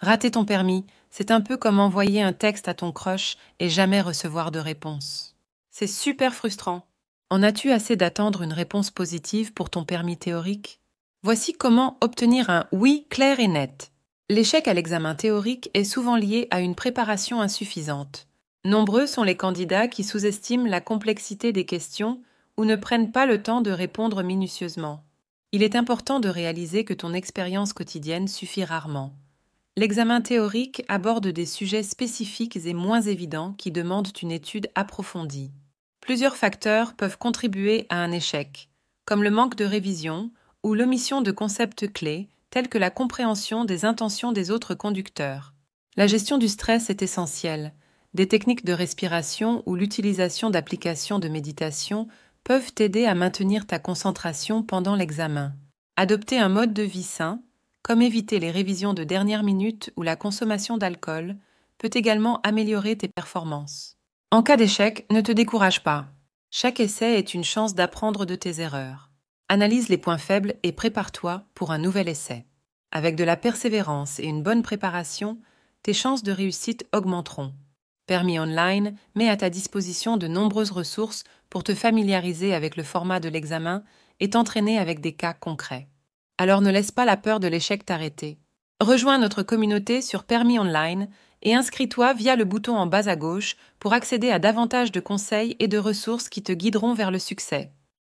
Rater ton permis, c'est un peu comme envoyer un texte à ton crush et jamais recevoir de réponse. C'est super frustrant. En as-tu assez d'attendre une réponse positive pour ton permis théorique Voici comment obtenir un oui clair et net. L'échec à l'examen théorique est souvent lié à une préparation insuffisante. Nombreux sont les candidats qui sous-estiment la complexité des questions ou ne prennent pas le temps de répondre minutieusement. Il est important de réaliser que ton expérience quotidienne suffit rarement. L'examen théorique aborde des sujets spécifiques et moins évidents qui demandent une étude approfondie. Plusieurs facteurs peuvent contribuer à un échec, comme le manque de révision ou l'omission de concepts clés tels que la compréhension des intentions des autres conducteurs. La gestion du stress est essentielle. Des techniques de respiration ou l'utilisation d'applications de méditation peuvent t'aider à maintenir ta concentration pendant l'examen. Adopter un mode de vie sain, comme éviter les révisions de dernière minute ou la consommation d'alcool, peut également améliorer tes performances. En cas d'échec, ne te décourage pas. Chaque essai est une chance d'apprendre de tes erreurs. Analyse les points faibles et prépare-toi pour un nouvel essai. Avec de la persévérance et une bonne préparation, tes chances de réussite augmenteront. Permis Online met à ta disposition de nombreuses ressources pour te familiariser avec le format de l'examen et t'entraîner avec des cas concrets. Alors ne laisse pas la peur de l'échec t'arrêter. Rejoins notre communauté sur Permis Online et inscris-toi via le bouton en bas à gauche pour accéder à davantage de conseils et de ressources qui te guideront vers le succès.